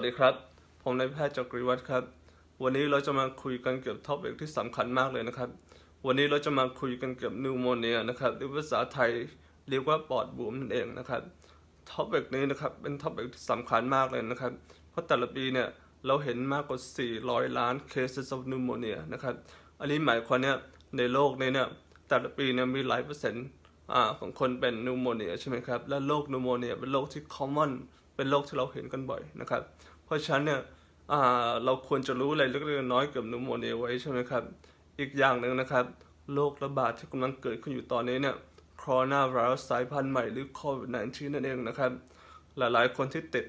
วัสดีครับ ผมนายแพทย์จักรีวัตรครับ วันนี้เราจะมาคุยกันเกี่ยวกับท็อปิกที่สำคัญมากเลยนะครับ วันนี้เราจะมาคุยกันเกี่ยวกับนิวโมเนียนะครับหรือภาษาไทยเรียกว่าปอดบวมนั่นเองนะครับ ท็อปิกนี้นะครับ เป็นท็อปิกที่สำคัญมากเลยนะครับ เพราะแต่ละปีเนี่ย เราเห็นมากกว่า 400 ล้านเคส e s of p n e u m o n i นะครับ อันนี้หมายความเนี่ยในโลกนี้เนี่ย แต่ละปีเนี่ย มีหลายเปอร์เซ็นต์ของคนเป็นนิวโมเนียใช่ไหมครับ และโรคนิวโมเนียเป็นโรคที่คอมมอน เป็นโรคที่เราเห็นกันบ่อยนะครับเพราะฉะนั้นเนี่ยเราควรจะรู้อะไรเล็กๆน้อยเกี่ยวกับนูโมเนียไว้ใช่ไหมครับ อีกอย่างหนึ่งนะครับโรคระบาดที่กำลังเกิดขึ้นอยู่ตอนนี้เนี่ยโคโรนาไวรัสสายพันธุ์ใหม่หรือโควิด -19 นั่นเองนะครับ หลายๆคนที่ติด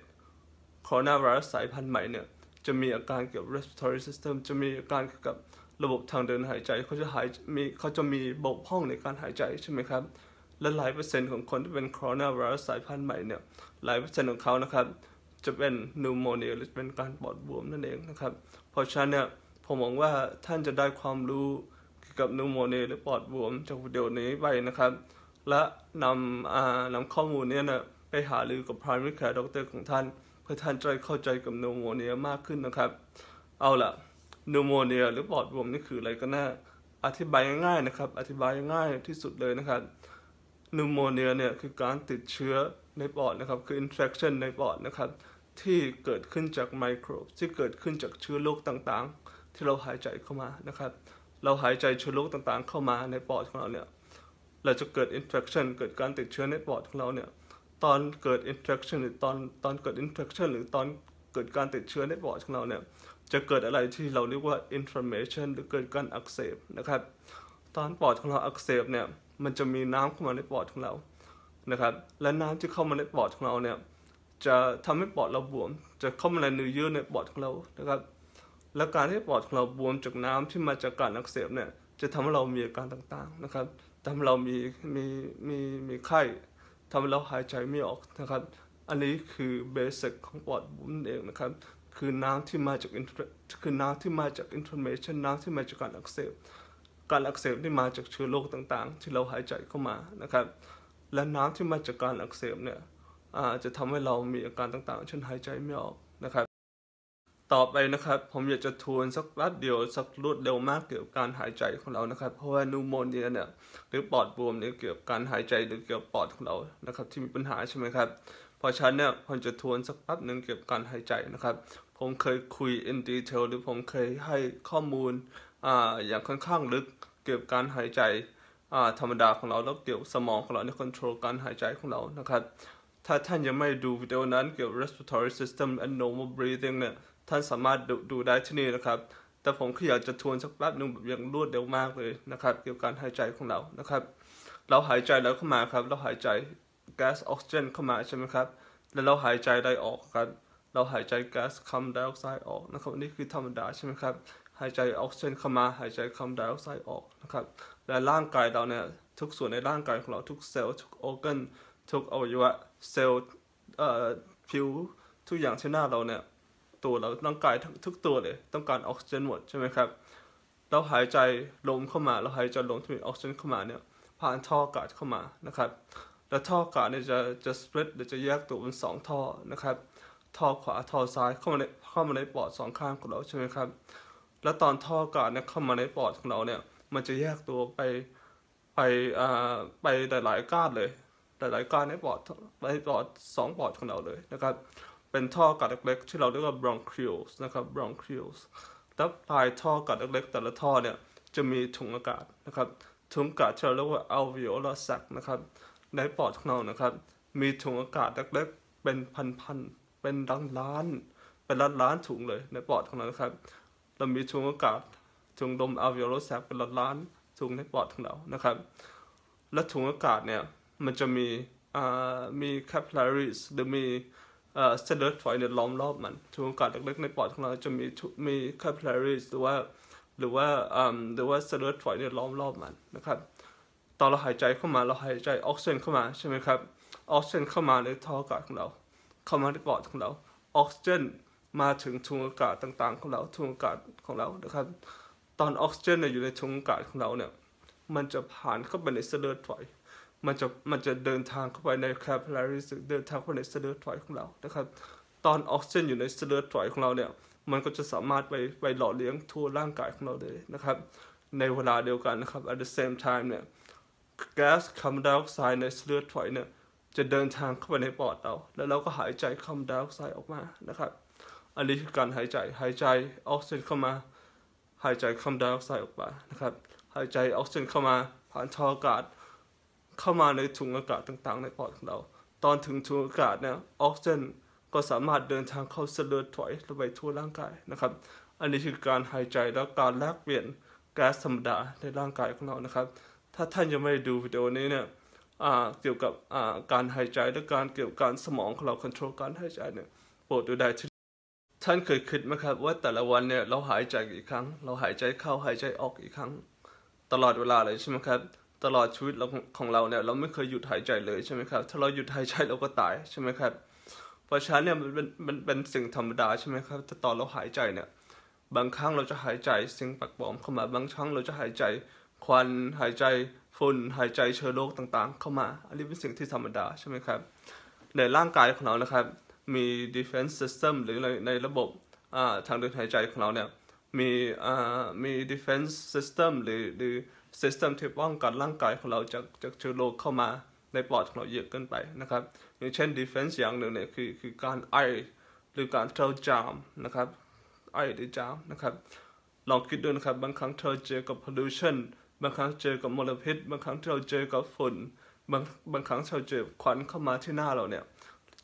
โคโรนาไวรัสสายพันธุ์ใหม่เนี่ยจะมีอาการเกี่ยวกับ respiratory system จะมีอาการเกี่ยวกับระบบทางเดินหายใจเขาจะหายมีเขาจะมีบกพร่องในการหายใจใช่ไหมครับและหลายเปอร์เซ็นต์ของคนที่เป็นโคโรนาไวรัสสายพันธุ์ใหม่เนี่ยหลายเปอร์เซ็นต์ของเขานะครับจะเป็นนูโมเนียหรือเป็นการปอดบวมนั่นเองนะครับ เพราะฉะนั้นเนี่ยผมหวังว่าท่านจะได้ความรู้เกี่ยวกับนูโมเนียหรือปอดบวมจากวิดีโอนี้ไปนะครับ และนำนำข้อมูลนี้นะไปหารือกับ primary care doctor ของท่าน เพื่อท่านจะเข้าใจกับนูโมเนียมากขึ้นนะครับ เอาล่ะนูโมเนียหรือปอดบวมนี่คืออะไรกันแน่อธิบายง่ายๆนะครับ อธิบายง่ายที่สุดเลยนะครับนูโมเนียเนี่ยคือการติดเชื้อในปอดนะครับคือ infection ในปอดนะครับที่เกิดขึ้นจากไมโครที่เกิดขึ้นจากเชื้อโรคต่างๆ ที่เราหายใจเข้ามานะครับเราหายใจเชื้อโรคต่างๆ เข้ามาในปอดของเราเนี่ยเราจะเกิด i n f e c คชันเกิดการติดเชื้อในปอดของเราเนี่ยตอนเกิด i n f e c คชันหรือตอนตอนเกิด i n f e c คชันหรือตอนเกิดการติดเชื้อในปอดของเราเนี่ยจะเกิดอะไรที่เราเรียกว่าอินฟลามเมชันหรือเกิดการอักเสบนะครับตอนปอดของเราอักเสบเนี่ยมันจะมีน้ำเข้ามาในปอดของเรานะครับและน้ำที่เข้ามาในปอดของเราเนี่ยจะทำให้ปอดเราบวม จะเข้ามาในเนื้อเยื่อในปอดของเรานะครับ และการที่ปอดของเราบวมจากน้ำที่มาจากการอักเสบเนี่ยจะทำให้เรามีอาการต่างๆนะครับทำให้เรามีมีมีมีไข้ทำให้เราหายใจไม่ออกนะครับ อันนี้คือเบสิกของปอดบวมเองนะครับคือน้ำที่มาจากอินคือน้ำที่มาจากอินโีเมชันน้ำที่มาจากการอักเสบการอักเสบที่มาจากเชื้อโรคต่างๆ ที่เราหายใจเข้ามานะครับ และน้ำที่มาจากการอักเสบเนี่ยอาจจะทำให้เรามีอาการต่างๆ เช่นหายใจไม่ออกนะครับ ต่อไปนะครับผมอยากจะทวนสักแป๊บเดียวสักรวดเร็วมากเกี่ยวกับการหายใจของเรานะครับ เพราะว่านูโมเนียเนี่ยหรือปอดบวมเนี่ยเกี่ยวกับการหายใจหรือเกี่ยวกับปอดของเรานะครับที่มีปัญหาใช่ไหมครับพอฉันเนี่ยผมจะทวนสักแป๊บหนึ่งเกี่ยวกับการหายใจนะครับ ผมเคยคุย in detail หรือผมเคยให้ข้อมูลอ่าอย่างค่อนข้างลึกเกี่ยวกับการหายใจอ่าธรรมดาของเราแล้วเกี่ยวกับสมองของเราในควบคุมการหายใจของเรานะครับถ้าท่านยังไม่ดูวิดีโอนั้นเกี่ยวกับ respiratory system and normal breathing เนี่ยท่านสามารถดดูได้ที่นี่นะครับ แต่ผมขอยากจะทวนสักแป๊บหนึ่งแบบอย่างรวดเร็วมากเลยนะครับ เกี่ยวกับการหายใจของเรา นะครับ เราหายใจแล้วเข้ามาครับ เราหายใจแก๊สออกซิเจนเข้ามาใช่ไหมครับ แล้วเราหายใจได้ออกครับเราหายใจแก๊สคาร์บอนไดออกไซด์ออกนะครับนี่คือธรรมดาใช่ไหมครับ หายใจออกซิเจนเข้ามา หายใจคาร์บอนไดออกไซด์ออกนะครับ และร่างกายเราเนี่ยทุกส่วนในร่างกายของเราทุกเซลล์ทุกออร์แกนทุกอวัยวะเซลล์เอ่อผิวทุกอย่างที่หน้าเราเนี่ยตัวเราร่างกายทุกตัวเลยต้องการออกซิเจนหมดใช่ไหมครับเราหายใจลมเข้ามาเราหายใจลมที่มีออกซิเจนเข้ามาเนี่ยผ่านท่ออากาศเข้ามานะครับแล้วท่ออากาศเนี่ยจะจะสเปรดหรือจะแยกตัวเป็นสองท่อนะครับท่อขวาท่อซ้ายเข้ามาในเข้ามาในปอดสองข้างของเราใช่ไหมครับแล้วตอนท่ออากาศเนี่ยเข้ามาในปอดของเราเนี่ยมันจะแยกตัวไปไปอ่าไปหลายๆก้านเลยหลายๆการในปอดในปอดสองปอดของเราเลยนะครับ เป็นท่อกัดเล็กๆ ที่เราเรียกว่า bronchioles นะครับ bronchioles แล้วปลายท่อกัดเล็กๆ แต่ละท่อเนี่ยจะมีถุงอากาศนะครับ ถุงอากาศที่เราเรียกว่า alveolar sac นะครับ ในปอดของเรานะครับ มีถุงอากาศเล็กๆเป็นพันๆ เป็นล้านล้าน เป็นล้านล้านถุงเลยในปอดของเรานะครับ เรามีถุงอากาศถุงลม alveolar sac เป็นล้านล้านถุงในปอดของเรานะครับ และถุงอากาศเนี่ยมันจะมีมี capillaries หรือมีเส้นเลือดฝอยเนล้อมรอบมันุ่งอากาศเล็กๆในปอดของเราจะมีมี capillaries หรือว่าหรือว่าหรือว่าเส้นเลือดฝอยเนล้อมรอบมันนะครับ ตอนเราหายใจเข้ามาเราหายใจออกซิเจนเข้ามาใช่ไหมครับออกซิเจนเข้ามาในท่ออากาศของเราเข้ามาในปอดของเราออกซิเจนมาถึงทุงอากาศต่างๆของเราทุงอากาศของเรานะครับตอนออกซิเจนอยู่ในทุงอากาศของเราเนี่ยมันจะผ่านเข้าไปในเส้นเลือดฝอยมันจะมันจะเดินทางเข้าไปในแคปลารีสเดินทางเข้าไปในเซลล์ถอยของเรานะครับตอนออกซิเจนอยู่ในเซลล์ถอยของเราเนี่ยมันก็จะสามารถไปไปหล่อเลี้ยงทั่วร่างกายของเราเลยนะครับในเวลาเดียวกันนะครับ at the same time เนี่ยแก๊สคาร์บอนไดออกไซด์ในเซลือดฝอยเนี่ยจะเดินทางเข้าไปในปอดเราแล้วเราก็หายใจคาร์บอนไดออกไซด์ออกมานะครับอันนี้คือการหายใจหายใจออกซิเจนเข้ามา หายใจคาร์บอนไดออกไซด์ออกมานะครับหายใจออกซิเจนเข้ามาผ่านท่ออากาศเข้ามาในถุงอากาศต่างๆในปอดของเรา ตอนถึงถุงอากาศเนี่ยออกซิเจนก็สามารถเดินทางเข้าเสลือดถอยระบายทั่วร่างกายนะครับ อันนี้คือการหายใจและการแลกเปลี่ยนแก๊สธรรมดาในร่างกายของเรานะครับ ถ้าท่านยังไม่ได้ดูวิดีโอนี้เนี่ยเกี่ยวกับการหายใจและการเกี่ยวกับการสมองของเราควบคุมการหายใจเนี่ยโปรดดูได้ที่ท่านเคยคิดไหมครับว่าแต่ละวันเนี่ยเราหายใจกี่ครั้ง เราหายใจเข้าหายใจออกกี่ครั้ง ตลอดเวลาเลยใช่ไหมครับตลอดชีวิตเราของเราเนี่ยเราไม่เคยหยุดหายใจเลยใช่ไหมครับถ้าเราหยุดหายใจเราก็ตายใช่ไหมครับเพราะฉะนั้นเนี่ยมันเป็นมันเป็นสิ่งธรรมดาใช่ไหมครับแต่ตอนเราหายใจเนี่ยบางครั้งเราจะหายใจสิ่งปักปลอมเข้ามาบางครั้งเราจะหายใจควันหายใจฝุ่นหายใจเชื้อโรคต่างๆ เข้ามา อันนี้เป็นสิ่งที่ธรรมดาใช่ไหมครับในร่างกายของเรานะครับมี defense system หรือในในระบบทางเดินหายใจของเราเนี่ยมี อ่า มี defense system หรือหรือ system ที่ป้องกันร่างกายของเราจากจากเชื้อโรคเข้ามาในปอดของเราเยอะเกินไปนะครับ อย่างเช่น defense อย่างหนึ่งเนี่ยคือคือการไอ หรือการเทลจามนะครับไอหรือจามนะครับลองคิดดูนะครับบางครั้งเธอเจอกับ pollution บางครั้งเจอกับมลพิษบางครั้งเราเจอกับฝุ่นบางบางครั้งเราเจอควันเข้ามาที่หน้าเราเนี่ย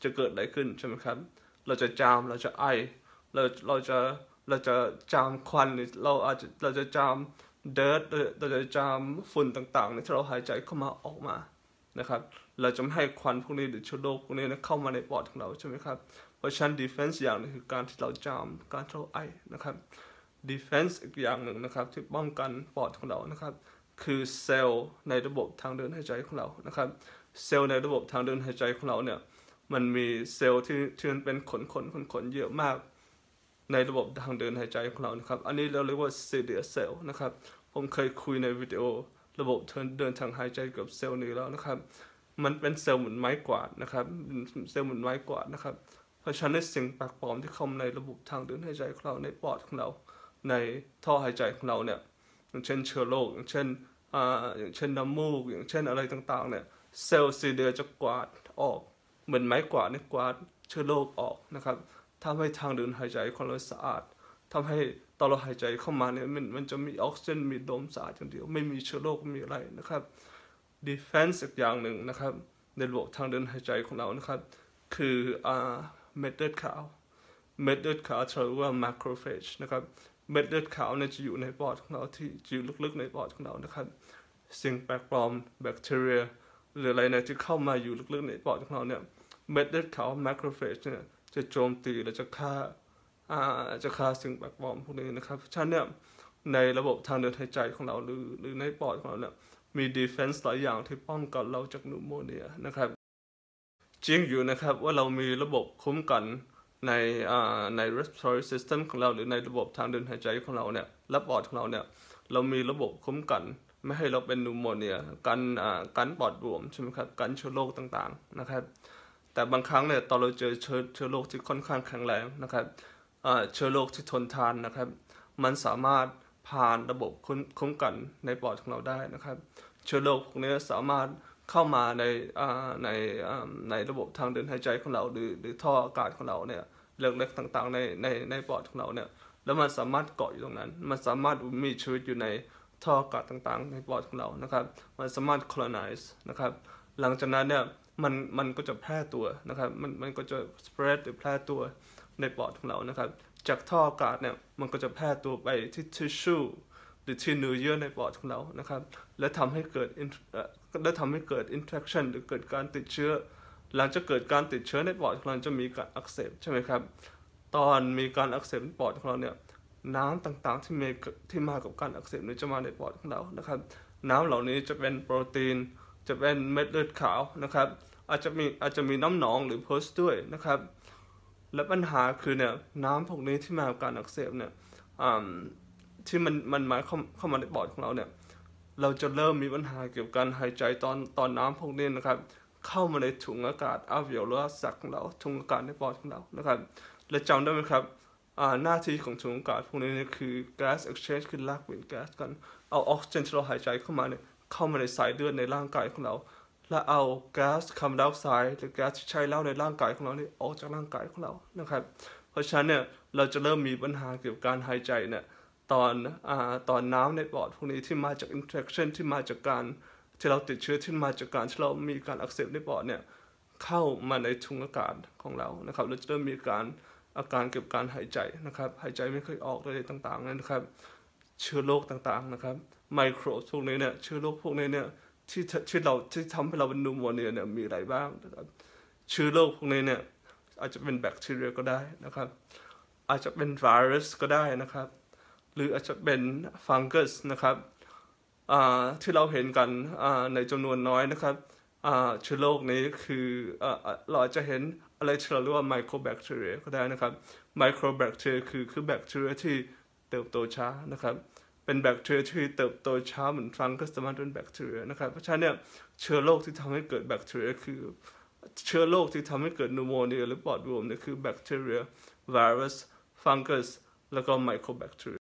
จะเกิดอะไรขึ้นใช่ไหมครับเราจะจามเราจะไอ เราเราจะเราจะจามควันหรือเราอาจจะเราจะจามเดิร์ดเราจะจามฝุ่นต่างๆที่เราหายใจเข้ามาออกมานะครับเราจะไม่ให้ควันพวกนี้หรือเชื้อโรคพวกนี้เข้ามาในปอดของเราใช่ไหมครับเพราะฉะนั้น defense อย่างนึงคือการที่เราจามการเราไอนะครับ defense อีกอย่างหนึ่งนะครับที่ป้องกันปอดของเรานะครับ คือเซลล์ในระบบทางเดินหายใจของเรานะครับเซลล์ในระบบทางเดินหายใจของเราเนี่ยมันมีเซลล์ที่ที่มันเป็นขนขนขนขนเยอะมากในระบบทางเดินหายใจของเรานะครับ อันนี้เราเรียกว่าซเดียเซลนะครับ ผมเคยคุยในวิดีโอระบบเดินทางหายใจกับเซลล์นี้แล้วนะครับ มันเป็นเซลล์เหมือนไม้กวาดนะครับ เซลล์เหมือนไม้กวาดนะครับ เพราะฉะนั้นสิ่งแปลกปลอมที่เข้ามาในระบบทางเดินหายใจของเราในปอดของเรา ในท่อหายใจของเราเนี่ย อย่างเช่นเชื้อโรคอย่างเช่นอ่าอย่างเช่นน้ำมูกอย่างเช่นอะไรต่างๆ เนี่ยเซลล์ซีเดียจะกวาดออก เหมือนไม้กวาดเนี่ยกวาดเชื้อโรคออกนะครับทำให้ทางเดินหายใจของเราสะอาด ทำให้ตอนเราหายใจเข้ามาเนี่ยมันมันจะมีออกซิเจนมีลมสะอาดอย่างเดียว ไม่มีเชื้อโรคมีอะไรนะครับ defense อีกอย่างหนึ่งนะครับในระบบทางเดินหายใจของเรานะครับคืออ่าเม็ดเลือดขาวเม็ดเลือดขาวเรเรียกว่า macrophage นะครับเม็ดเลือดขาวเนี่ยจะอยู่ในปอดของเราที่อยู่ลึกๆในปอดของเรานะครับสิ่งแปลกปลอมแบคทีเรีย หรืออะไรเนี่ยที่เข้ามาอยู่ลึกๆในปอดของเราเนี่ยเม็ดเลือดขาว macrophage เนี่ยจะโจมตีและจะฆ่าจะฆ่าสิ่งแปลกปลอมพวกนี้นะครับฉะนั้นเนี่ยในระบบทางเดินหายใจของเราหรือหรือในปอดของเราเนี่ยมี defense หลายอย่างที่ป้องกันเราจากนูโมเนียนะครับ จริงอยู่นะครับว่าเรามีระบบคุ้มกันในใน respiratory system ของเราหรือในระบบทางเดินหายใจของเราเนี่ยและปอดของเราเนี่ยเรามีระบบคุ้มกัน ไม่ให้เราเป็นนูโมเนียกันกันปอดบวมใช่ไหมครับกันเชื้อโรคต่างๆ นะครับแต่บางครั้งเนี่ยตอนเราเจอเชื้อเชื้อโรคที่ค่อนข้างแข็งแรงนะครับ เชื้อโรคที่ทนทานนะครับ มันสามารถผ่านระบบคุ้มกันในปอดของเราได้นะครับ เชื้อโรคพวกนี้สามารถเข้ามาในในในระบบทางเดินหายใจของเราหรือหรือท่ออากาศของเราเนี่ยเล็กๆต่างๆในในในปอดของเราเนี่ยแล้วมันสามารถเกาะอยู่ตรงนั้นมันสามารถมีชีวิตอยู่ในท่ออากาศต่างๆ ในปอดของเรานะครับ มันสามารถ colonize นะครับหลังจากนั้นเนี่ยมันมันก็จะแพร่ตัวนะครับ มันมันก็จะ spread หรือแพร่ตัวในปอดของเรานะครับ จากท่ออากาศเนี่ยมันก็จะแพร่ตัวไปที่ tissue หรือที่เนื้อเยื่อในปอดของเรานะครับ และทำให้เกิดและทำให้เกิด infection หรือเกิดการติดเชื้อหลังจากเกิดการติดเชื้อในปอดของเราจะมีการอักเสบใช่ไหมครับตอนมีการอักเสบในปอดของเราเนี่ยน้ำต่างๆที่มีที่มากับการอักเสบนี้จะมาในปอดของเรานะครับน้ำเหล่านี้จะเป็นโปรตีนจะเป็นเม็ดเลือดขาวนะครับอาจจะมีอาจจะมีน้ำหนองหรือโพสด้วยนะครับ และปัญหาคือเนี่ยน้ำพวกนี้ที่มาจากการอักเสบเนี่ยที่มันมันมาเข้าเข้ามาในปอดของเราเนี่ยเราจะเริ่มมีปัญหาเกี่ยวกับการหายใจตอนตอนน้ำพวกนี้นะครับ เข้ามาในถุงอากาศอาเวียลรสักของเราถุงอากาศในปอดของเรานะครับและจำได้ไหมครับหน้าที่ของถุงอากาศพวกนี้เนี่ยคือ gas exchange คือแลกเปลี่ยนแก๊สกัน เอาออกซิเจนที่เราหายใจเข้ามาเนี่ยเข้ามาในสายเลือดในร่างกายของเราและเอาก๊สคาร์บอนไดออกไซด์หรือแก๊สที่ใช้เล่าในร่างกายของเราเนี่ยออกจากร่างกายของเรานะครับ เพราะฉะนั้นเนี่ยเราจะเริ่มมีปัญหาเกี่ยวกับการหายใจเนี่ยตอนอ่าตอนน้ำในปอดพวกนี้ที่มาจากอินเทอร์แอคชั่นที่มาจากการที่เราติดเชื้อที่มาจากการที่เรามีการอักเสบในปอดเนี่ยเข้ามาในทุงอากาศของเรานะครับเราจะเริ่มมีการอาการเกี่ยวกับการหายใจนะครับ หายใจไม่เคยออกอะไรต่างๆนะครับ เชื้อโรคต่างๆนะครับไมโครพวกนี้เนี่ยเชื้อโรคพวกนี้เนี่ยที่ที่เราที่ทำให้เราเป็นนูโมเนียเนี่ยมีอะไรบ้างนะครับเชื้อโรคพวกนี้เนี่ยอาจจะเป็นแบคทีเรียก็ได้นะครับ อาจจะเป็นไวรัสก็ได้นะครับ หรืออาจจะเป็นฟังกัสนะครับที่เราเห็นกันในจำนวน น้อยนะครับเชื้อโรคนี้คือเราอาจจะเห็นอะไรที่เราเรียกว่าไมโครแบคทีเรียก็ได้นะครับไมโครแบคทีเรียคือคือแบคทีเรียที่เติบโตช้านะครับเป็นแบคทีเรียที่เติบโตช้าเหมือนฟังก็สามารถเป็นแบคทีเรียนะครับเพราะฉะนั้นเนี่ยเชื้อโรคที่ทำให้เกิดแบคทีเรียคือเชื้อโรคที่ทำให้เกิดนูโมเนียหรือปอดบวมเนี่ยคือแบคทีเรียไวรัสฟังกัสแล้วก็ไมโครแบคทีเรีย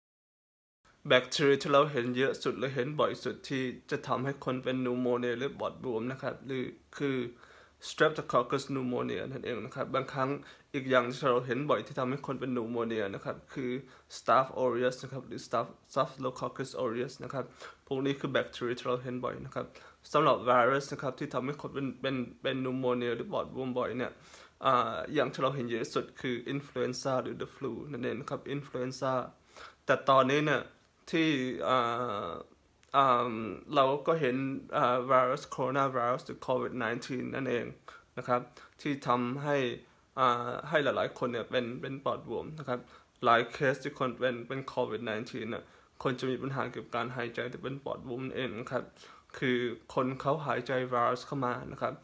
แบคทีเรียที่เราเห็นเยอะสุดและเห็นบ่อยสุดที่จะทำให้คนเป็นนูโมเนียหรือปอดบวมนะครับหรือคือ Streptococcus pneumonia นั่นเองนะครับบางครั้งอีกอย่างที่เราเห็นบ่อยที่ทำให้คนเป็นนูโมเนียนะครับคือ Staph aureus นะครับหรือ Staph Staphylococcus aureus นะครับพวกนี้คือแบคทีเรียที่เราเห็นบ่อยนะครับสำหรับไวรัสนะครับที่ทำให้คนเป็นเป็นเป็นนูโมเนียหรือปอดบวมบ่อยเนี่ยอย่างที่เราเห็นเยอะสุดคืออินฟลูเอนซ่าหรือเดอะฟลูนั่นเองนะครับอินฟลูเอนซ่าแต่ตอนนี้เนี่ยที่เราก็เห็นไวรัสโคโรนาไวรัสหรือโควิด -19 นั่นเองนะครับ ที่ทำให้ให้หลายๆคนเนี่ยเป็นเป็นปอดบวมนะครับ หลายเคสที่คนเป็นเป็นโควิด -19 น่ะคนจะมีปัญหาเกี่ยวกับการหายใจแต่เป็นปอดบวมเองครับคือคนเขาหายใจไวรัสเข้ามานะครับ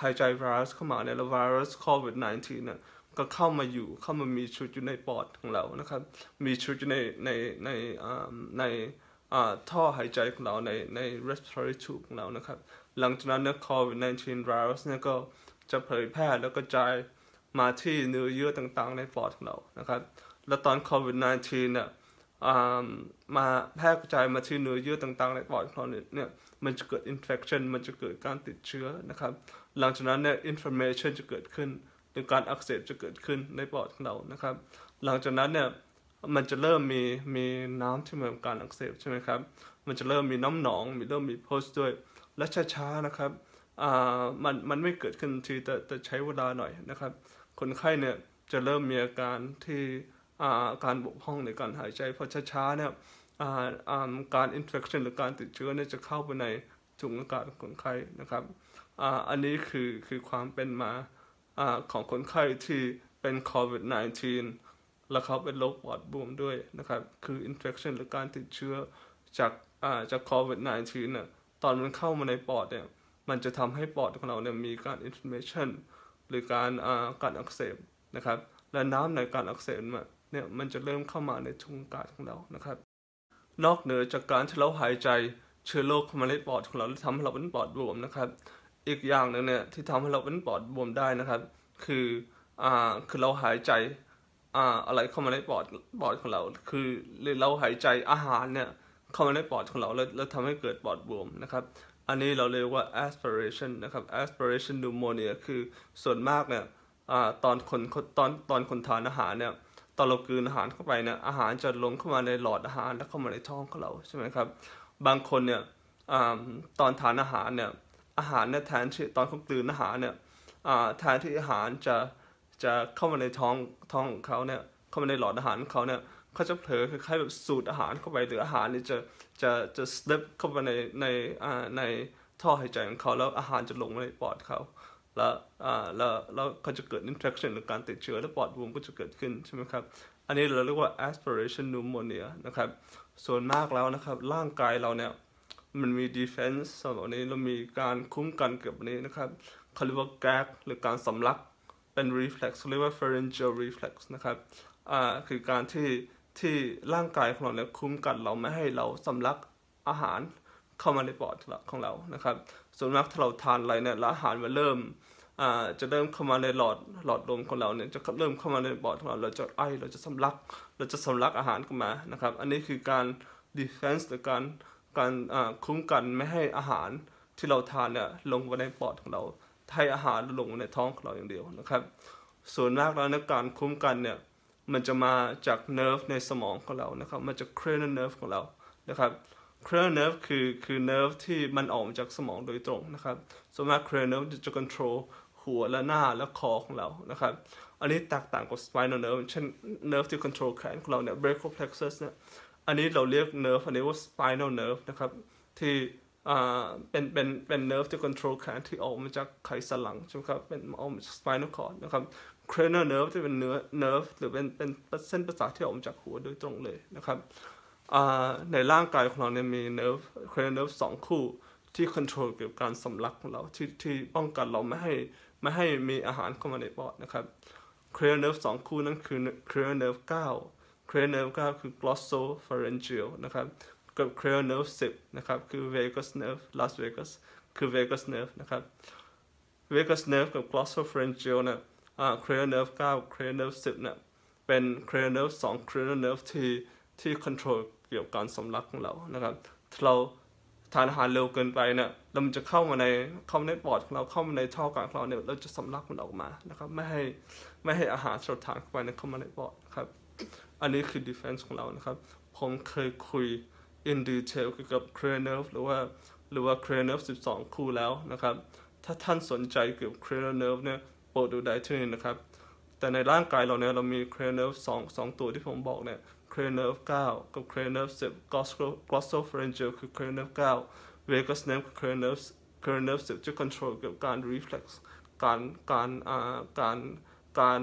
หายใจไวรัสเข้ามาเนี่ยแล้วไวรัสโควิด -19 น่ะก็เข้ามาอยู่เข้ามามีชุดอยู่ในปอดของเรานะครับ มีชุดอยู่ในในในในท่อหายใจของเราในใน respiratory tube ของเรา นะครับ หลังจากนั้นเนี่ย COVID-19 virus เนี่ย ก็จะเผยแพร่แล้วก็จายมาที่เนื้อเยื่อต่างๆ ในปอดของเรา นะครับ แล้วตอน COVID-19 เนี่ยมาแพร่กระจายมาที่เนื้อเยื่อต่างๆ ในปอดของเราเนี่ย มันจะเกิด infection มันจะเกิดการติดเชื้อ นะครับ หลังจากนั้นเนี่ย inflammation จะเกิดขึ้นหรือการอักเสบจะเกิดขึ้นในปอดของเรา นะครับ หลังจากนั้นเนี่ยมันจะเริ่มมีมีน้ำที่มนการอักเสบใช่ไหมครับ มันจะเริ่มมีน้ำหนอง มีเริ่มมีโพสด้วย และช้าๆนะครับ อ่า มัน มันไม่เกิดขึ้นทีแต่แต่ใช้เวลาหน่อยนะครับ คนไข้เนี่ยจะเริ่มมีอาการที่อ่าการบกพร่องในการหายใจพอช้าๆเนี่ยอ่าอ่าการอินเฟคชันหรือการติดเชื้อเนี่ยจะเข้าไปในถุงอากาศของคนไข้นะครับ อ่า อันนี้คือ คือความเป็นมา อ่า ของคนไข้ที่เป็นโควิด -19 แล้วเขาเป็นโรคปอดบวมด้วยนะครับ คือ infection หรือการติดเชื้อ จากอ่าจากโควิด -19 เนี่ยตอนมันเข้ามาในปอดเนี่ย มันจะทำให้ปอดของเราเนี่ยมีการ inflammation หรือการอ่าการอักเสบนะครับ และน้ำในการอักเสบเนี่ยมันจะเริ่มเข้ามาในช่องกาดของเรานะครับ นอกเหนือจากการที่เราหายใจเชื้อโรคเข้ามาในปอดของเราทำให้เราเป็นปอดบวมนะครับ อีกอย่างหนึ่งเนี่ยที่ทำให้เราเป็นปอดบวมได้นะครับ คืออ่าคือเราหายใจอ่าอะไรเข้ามาในปอดปอดของเรา คือเราหายใจอาหารเนี่ยเข้ามาในปอดของเรา แล้วแล้วทำให้เกิดปอดบวมนะครับอันนี้เราเรียกว่า aspiration นะครับ aspiration pneumonia คือส่วนมากเนี่ยอตอนคนตอนตอนคนทานอาหารเนี่ยตอนเรากลืนอาหารเข้าไปเนี่ยอาหารจะลงเข้ามาในหลอดอาหารแล้วเข้ามาในท้องของเราใช่ไหมครับบางคนเนี่ยอตอนทานอาหารเนี่ยอาหารเนี่ยแทนที่ตอนเขากลืนอาหารเนี่ยแทนที่อาหารจะจะเข้ามาในท้องท้องของเขาเนี่ย เข้ามาในหลอดอาหารของเขาเนี่ยเขาจะเผลอคล้ายๆแบบสูดอาหารเข้าไปหรืออาหารนี่จะจะจะสล i p เข้าไปในในอ่าในท่อหายใจของเขาแล้วอาหารจะลงมาในปอดเขาแล้วอ่าแล้วแล้วเขาจะเกิด infection หรือการติดเชื้อแล้วปอดบวมก็จะเกิดขึ้นใช่ไหมครับอันนี้เราเรียกว่า aspiration pneumonia นะครับส่วนมากแล้วนะครับร่างกายเราเนี่ยมันมี defense สำหรับนี้เรามีการคุ้มกันเกือบนี้นะครับเขาเรียกว่าแก๊กหรือการสำลักเป็น reflex เรียกว่า pharyngeal reflex นะครับ อ่า คือการที่ ที่ร่างกายของเราเนี่ยคุ้มกันเราไม่ให้เราสำลักอาหารเข้ามาในปอดของเรานะครับส่วนมากถ้าเราทานอะไรเนี่ยลอาหารมันเริ่ม อ่า จะเริ่มเข้ามาในหลอดหลอดลมของเราเนี่ยจะเริ่มเข้ามาในปอดของเราเราจะไอเราจะสำลักเราจะสำลักอาหารเข้ามานะครับ อันนี้คือการ defense หรือการ การคุ้มกันไม่ให้อาหารที่เราทานเนี่ยลงไปในปอดของเราให้อาหารหลงในท้องของเราอย่างเดียวนะครับ ส่วนมากแล้วในการคุ้มกันเนี่ยมันจะมาจากเนิร์ฟในสมองของเรา นะครับ มันจะเคลื่อนเนิร์ฟของเรา นะครับเคลื่อนเนิร์ฟคือคือเนิร์ฟที่มันออกมาจากสมองโดยตรงนะครับส่วนมากเคลื่อนเนิร์ฟจะควบคุมหัวและหน้าและคอของเรา นะครับ อันนี้แตกต่างกับสป p น n a เนิร์ฟเช่นนิร์ฟที่ control แขนของเราเนี่ย brachial plexus เนี่ย อันนี้เราเรียกนิร์ฟอันนี้ว่า spinal nerve นะครับ ที่อ่าเป็นเป็นเป็นเนิร์ฟที่ควบคุมแขนที่ออกมาจากไขสันหลังใช่ไหมครับเป็นออกมาจากไปนัลคอร์ดนะครับครเนอร์เนิร์ฟที่เป็นเนื้อเนิร์ฟหรือเป็นเป็นเส้นประสาทที่ออกมาจากหัวโดยตรงเลยนะครับอ่าในร่างกายของเราเนี่ยมีเน n e r v ครเนอร์เนิร์ฟสองคู่ที่ควบคุมเกี่ยวกับการสำลักของเรา ที่ที่ป้องกันเราไม่ให้ไม่ให้มีอาหารเข้ามาในปอดนะครับครเนอร์เนิร์ฟสองคู่นั้นคือครรเนอ์ cranial n e ครเนอร์เนิร์ฟเก้าคือกลอสโซฟารินเจียลนะครับกับ cranial nerve ิบนะครับ คือ vagus nerve Las v a g u s คือ vagus nerve นะครับ vagus nerve กับ glossopharyngeal นะอ่า cranial nerve า cranial nerve บเนี่ย เป็น cranial nerve ง cranial nerve ที่ที่ control เกี่ยวกับการสำลักของเรา นะครับเราทานอาหารเร็วเกินไป เนะแล้วมันจะเข้ามาใน เข้าในปอดของเรา เข้ามาในท่อกลางของเราเนี่ยเราจะสำลักมันออกมา นะครับ ไม่ให้ ไม่ให้อาหารสดทานเข้าไปในเข้ามาในปอดครับ อันนี้คือ defense ของเรานะครับผมเคยคุย in detail เกี่ยวกับ c r e n e r ฟหรือว่าหรือว่า c r ฟ n e r ส12 คู่แล้วนะครับ ถ้าท่านสนใจเกี่ยวกับ c r e n e r ฟเนี่ยโปรดดูได้ที่นี่นะครับ แต่ในร่างกายเราเนี่ย เรามี c r ฟ n e r ส2 2 ตัวที่ผมบอกเนี่ย c r e n e r ฟ9กับ c r e n e r v 10 glossopharyngeal คือ c r e n e r เ9 vagus nerve คือ c r e n e r เ c r e n e r v 10จะควบคุมเกี่ยวกับการ reflex การการการการ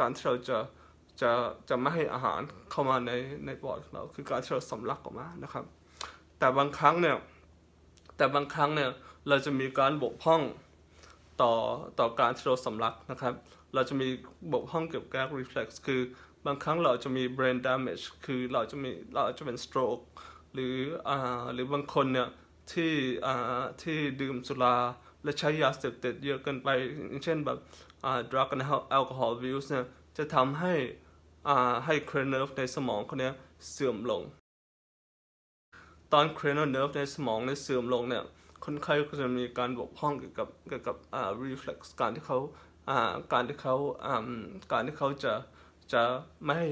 การที่เราจะจะจะไม่ให้อาหารเข้ามาในในปอดเราคือการที่เราสำลักออกมานะครับ แต่บางครั้งเนี่ยแต่บางครั้งเนี่ยเราจะมีการบกพร่องต่อต่อการที่เราสำลักนะครับ เราจะมีบกพร่องเกี่ยวกับ reflex คือบางครั้งเราจะมี brain damage คือเราจะมีเราจะเป็น stroke หรืออ่าหรือบางคนเนี่ยที่อ่าที่ดื่มสุรา และใช้ยาเสพติดเยอะเกินไป เช่นแบบอ่า drug and alcohol abuse เนี่ยจะทำให้ให้เครนเนิร์ฟในสมองคนนี้เสื่อมลง ตอนเครนเนิร์ฟในสมองเนี่ยเสื่อมลงเนี่ยคนไข้ก็จะมีการบกพร่องเกี่ยวกับเกี่ยวกับอ่า reflex การที่เขาอ่าการที่เขาอ่าการที่เขาจะจะไม่ให้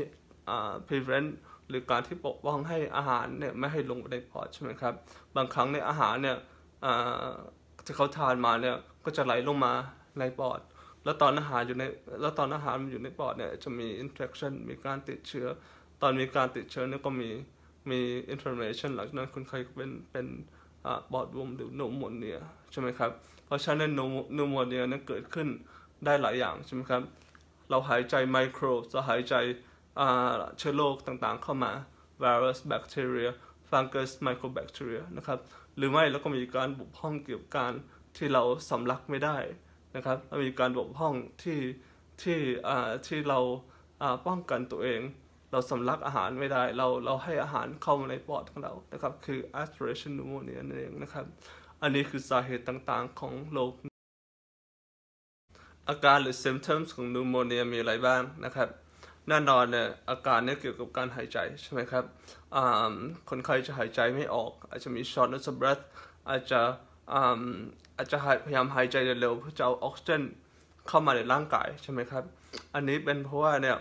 อ่า prevent หรือการที่ปกป้องให้อาหารเนี่ยไม่ให้ลงไปในปอดใช่ไหมครับ บางครั้งในอาหารเนี่ยที่เขาทานมาเนี่ยก็จะไหลลงมาในปอดแล้วตอนอาหารอยู่ในแล้วตอนอาหารมันอยู่ในปอดเนี่ยจะมี infection มีการติดเชื้อ ตอนมีการติดเชื้อเนี่ยก็มีมี inflammation หลังจากนั้นคนไข้ก็เป็นเป็นปอดบวมหรือโนโมเนียใช่ไหมครับ เพราะฉะนั้นโนโมนเนียนั้นเกิดขึ้นได้หลายอย่างใช่ไหมครับเราหายใจไมโครจะหายใจเชื้อโรคต่างๆเข้ามาไวรัสแบคทีเรียฟังกัสไมโครแบคทีเรียนะครับ หรือไม่แล้วก็มีการบุกห้องเกี่ยวกับการที่เราสำลักไม่ได้นะครับมีการบกพร่องที่ที่ที่เราป้องกันตัวเอง เราสำลักอาหารไม่ได้ เราเราให้อาหารเข้ามาในปอดของเรานะครับคือ aspiration pneumonia นั่นเองนะครับอันนี้คือสาเหตุต่างๆของโรคอาการหรือ symptoms ของ pneumonia มีอะไรบ้างนะครับแน่นอนเนี่ยอาการเนี่ยเกี่ยวกับการหายใจใช่ไหมครับคนไข้จะหายใจไม่ออกอาจจะมี shortness of breath อาจจะอาจจะพยายามหายใจเร็วเพื่อจะเอาออกซิเจนเข้ามาในร่างกายใช่ไหมครับ อันนี้เป็นเพราะว่าเนี่ย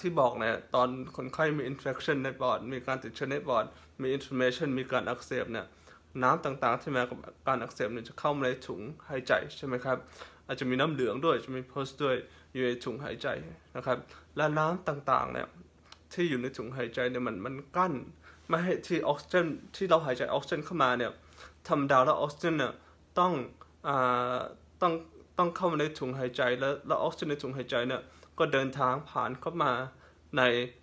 ที่บอกเนี่ยตอนคนไข้มีอินเฟคชันในปอด มีการติดเชื้อในปอด มีอินฟลามชันมีการอักเสบเนี่ยน้ำต่างๆที่มากับการอักเสบเนี่ยจะเข้ามาในถุงหายใจใช่ไหมครับ อาจจะมีน้ำเหลืองด้วยจะมีโพสด้วยอยู่ในถุงหายใจนะครับ และน้ำต่างๆเนี่ยที่อยู่ในถุงหายใจเนี่ยมันมันกั้นไม่ให้ที่ออกซิเจนที่เราหายใจออกซิเจนเข้ามาเนี่ยทำดาวแล้วออกซิเจนเนี่ยต้องอต้อง ต้องเข้ามาในถุงหายใจ แล้วแล้วออกซิเจนในถุงหายใจเนี่ย ก็เดินทางผ่านเข้ามาใน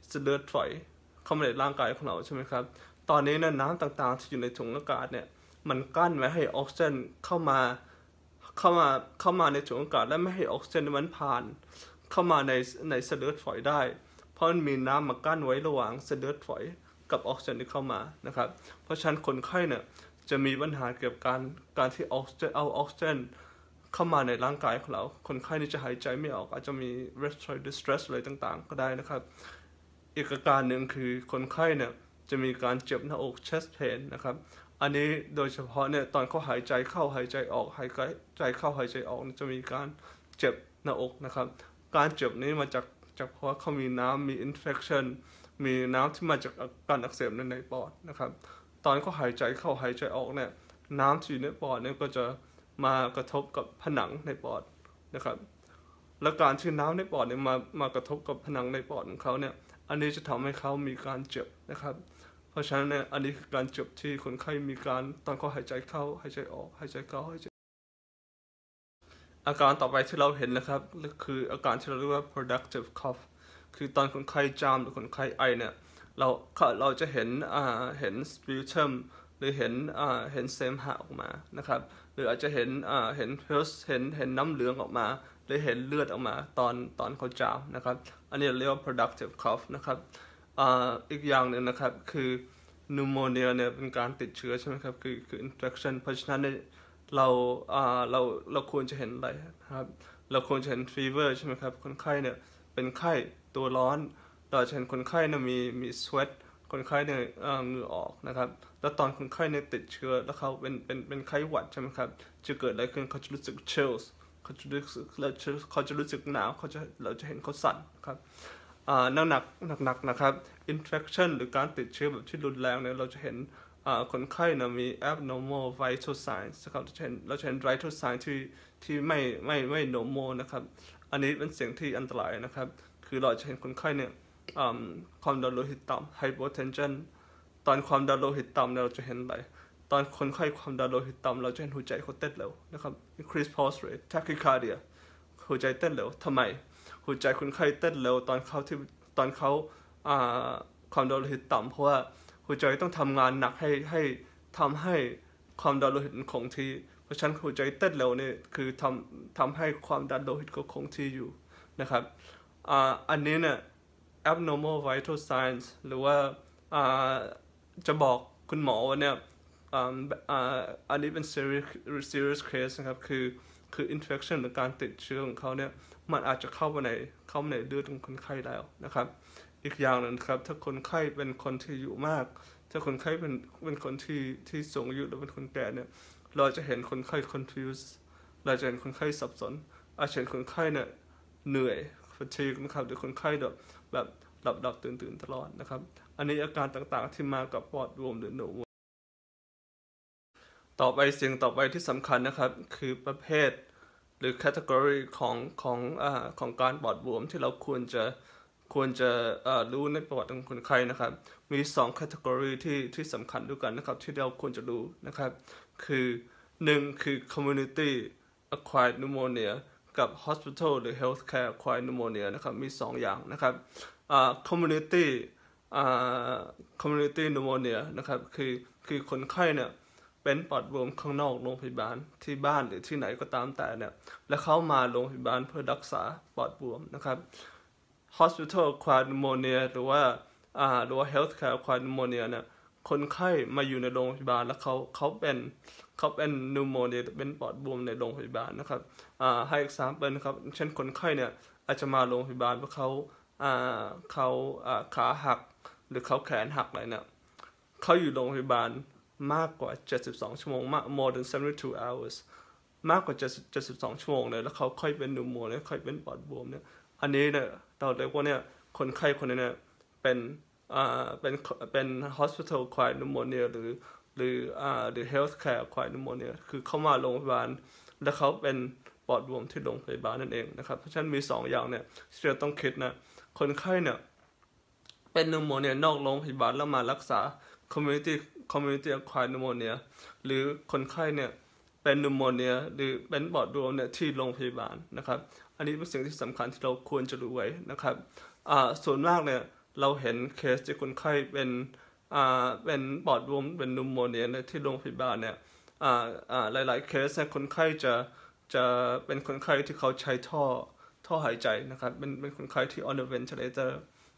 เสลือดฝอยเข้ามาในร่างกายของเราใช่ไหมครับ ตอนนี้เนี่ยน้ำต่างๆที่อยู่ในถุงอากาศเนี่ย มันกั้นไว้ให้ออกซิเจนเข้ามา เข้ามา เข้ามาในถุงอากาศ และไม่ให้ออกซิเจนมันผ่าน เข้ามาในในเสลือดฝอยได้ เพราะมันมีน้ำมากั้นไว้ระหว่างเลือดฝอยกับออกซิเจนที่เข้ามานะครับ เพราะฉะนั้นคนไข้เนี่ยจะมีปัญหาเกี่ยวกับการการที่ออกซิเจนเอาออกซิเจนเข้ามาในร่างกายของเราคนไข้นี่จะหายใจไม่ออกอาจจะมี respiratory distress อะไรต่างๆ ก็ได้นะครับ อีกอาการหนึ่งคือคนไข้เนี่ยจะมีการเจ็บหน้าอก chest pain นะครับ อันนี้โดยเฉพาะเนี่ยตอนเขาหายใจเข้าหายใจออกหายใจ เข้าหายใจออกจะมีการเจ็บหน้าอกนะครับ การเจ็บนี้มาจากจากเพราะเขามีน้ำมี infection มีน้ำที่มาจากการอักเสบในปอดนะครับตอนเขาหายใจเข้าหายใจออกเนี่ยน้ำที่อยู่ในปอดเนี่ยก็จะมากระทบกับผนังในปอดนะครับและการที่น้ำในปอดเนี่ยมามากระทบกับผนังในปอดของเขาเนี่ยอันนี้จะทำให้เขามีการเจ็บนะครับ เพราะฉะนั้นเนี่ยอันนี้คือการเจ็บ ที่คนไข้มีการ ตอนเขาหายใจเข้าหายใจออกหายใจเข้าหายใจอาการต่อไปที่เราเห็นนะครับคืออาการที่เราเรียกว่า productive cough คือตอนคนไข้จามหรือคนไข้ไอเนี่ยเราเราจะเห็นเห็นสปิวเทมหรือเห็นเห็นเซมหะออกมานะครับ หรืออาจจะเห็นเห็นเพลสเห็นเห็นน้ำเหลืองออกมา หรือเห็นเลือดออกมาตอนตอนเขาจามนะครับ อันนี้เรียกว่า productive cough นะครับอีกอย่างหนึ่งนะครับคือ pneumonia เนี่ยเป็นการติดเชื้อใช่ไหมครับคือคือ infection เพราะฉะนั้นเราเราเราควรจะเห็นอะไรครับเราควรจะเห็น fever ใช่ไหมครับคนไข้เนี่ยเป็นไข้ตัวร้อนเราจะเห็นคนไข้เนี่ยมีมีสเวตคนไข้เนี่ยเหงื่อออกนะครับ แล้วตอนคนไข้เนี่ยติดเชื้อ แล้วเขาเป็นเป็นเป็นไข้หวัดใช่ไหมครับ จะเกิดอะไรขึ้นเขาจะรู้สึกเชลส์เขาจะรู้สึกเขาจะรู้สึกหนาว เขาจะเราจะเห็นเขาสั่นครับ อ่าหนักหนักหนักนะครับ infection หรือการติดเชื้อแบบที่รุนแรงเนี่ย เราจะเห็นคนไข้นะมี abnormal vital signs นะครับเราจะเห็นเราจะเห็น vital signs ที่ที่ไม่ไม่ไม่ normal นะครับ อันนี้เป็นเสียงที่อันตรายนะครับ คือเราจะเห็นคนไข้เนี่ยความดันโลหิตต่ำไฮโปเทนชันตอนความดันโลหิตต่ำเราจะเห็นอะไรตอนคนไข้ความดันโลหิตต่ำเราจะเห็นหัวใจเขาเต้นเร็วนะครับ increase pulse rate tachycardia หัวใจเต้นเร็วทำไมหัวใจคนไข้เต้นเร็วตอนเขาที่ตอนเขาความดันโลหิตต่ำเพราะว่าหัวใจต้องทำงานหนักให้ให้ทำให้ความดันโลหิตคงที่เพราะฉะนั้นหัวใจเต้นเร็วนี่คือทำทำให้ความดันโลหิตเขาคงที่อยู่นะครับอันนี้เนี่ย abnormal vital signs หรือว่าจะบอกคุณหมอว่าเนี่ย อันนี้เป็น serious serious case นะครับ คือคือ infection หรือการติดเชื้อของเขาเนี่ย มันอาจจะเข้าไปในเข้าไปในเลือดของคนไข้แล้วนะครับ อีกอย่างหนึ่งครับถ้าคนไข้เป็นคนที่อยู่มาก ถ้าคนไข้เป็นเป็นคนที่ที่สูงอายุหรือเป็นคนแก่เนี่ย เราจะเห็นคนไข้ confused เราจะเห็นคนไข้สับสน อาจจะเห็นคนไข้เนี่ยเหนื่อย fatigue นะครับหรือคนไข้แบบแบบหลับหับตื่นตื่นตลอดนะครับ อันนี้อาการต่างๆที่มากับปอดบวมหรือหนูต่อไปสิ่งต่อไปที่สำคัญนะครับคือประเภทหรือแคตตากรีของของอของการปอดบวมที่เราควรจะควรจะรู้ในประวัติของคนไข้นะครับ มี2แคตตากรีที่ที่สำคัญด้วยกันนะครับ ที่เราควรจะรู้นะครับ คือ 1 คือ community acquired pneumonia กับ hospital หรือ healthcare acquired pneumonia นะครับมี 2 อย่างนะครับ community community pneumonia นะครับคือคือคนไข้เนี่ยเป็นปอดบวมข้างนอกโรงพยาบาลที่บ้านหรือที่ไหนก็ตามแต่เนี่ยและเข้ามาโรงพยาบาลเพื่อรักษาปอดบวมนะครับ hospital acquired pneumonia หรือว่าหรือว่า healthcare acquired pneumonia เนี่ยคนไข้มาอยู่ในโรงพยาบาลแล้วเขาเขาเป็นเขาเป็น นูโมเนียเป็นปอดบวม ในโรงพยาบาลนะครับอ่าให้อีกสามเป็นครับเช่นคนไข้เนี่ยอาจจะมาโรงพยาบาลเพราะเขาอ่าเขาอ่าขาหัก หรือเขาแขนหักอะไรเนี่ยเขาอยู่โรงพยาบาลมากกว่า 72ชั่วโมงมาก more than 72 hours มากกว่า 72ชั่วโมง เลย แล้วเขาค่อยเป็นนูโมเนี่ยค่อยเป็นปอดบวมเนี่ย อันนี้เนี่ยเราเรียกว่าเนี่ยคนไข้คนนี้เนี่ยเป็นเป็นเป็น hospital acquired pneumonia หรือหรืออ่าหรือ healthcare acquired pneumonia คือเข้ามาโรงพยาบาลแล้วเขาเป็นปอดบวมที่โรงพยาบาลนั่นเองนะครับ เพราะฉะนั้นมี2อย่างเนี่ยที่เราต้องคิดนะคนไข้เนี่ยเป็นนูโมเนียนอกโรงพยาบาลแล้วมารักษา community community acquired pneumonia หรือคนไข้เนี่ยเป็นนูโมเนียหรือเป็นปอดบวมเนี่ยที่โรงพยาบาลนะครับ อันนี้เป็นสิ่งที่สำคัญที่เราควรจะรู้ไว้นะครับอ่าส่วนมากเนี่ยเราเห็นเคสที่คนไข้เป็น อ่า เป็นปอดบวม เป็นนูโมเนียที่โรงพยาบาลเนี่ย อ่าอ่าหลายๆเคสเนี่ยคนไข้จะ จะเป็นคนไข้ที่เขาใช้ท่อ ท่อหายใจนะครับ เป็น เป็นคนไข้ที่ on the ventilator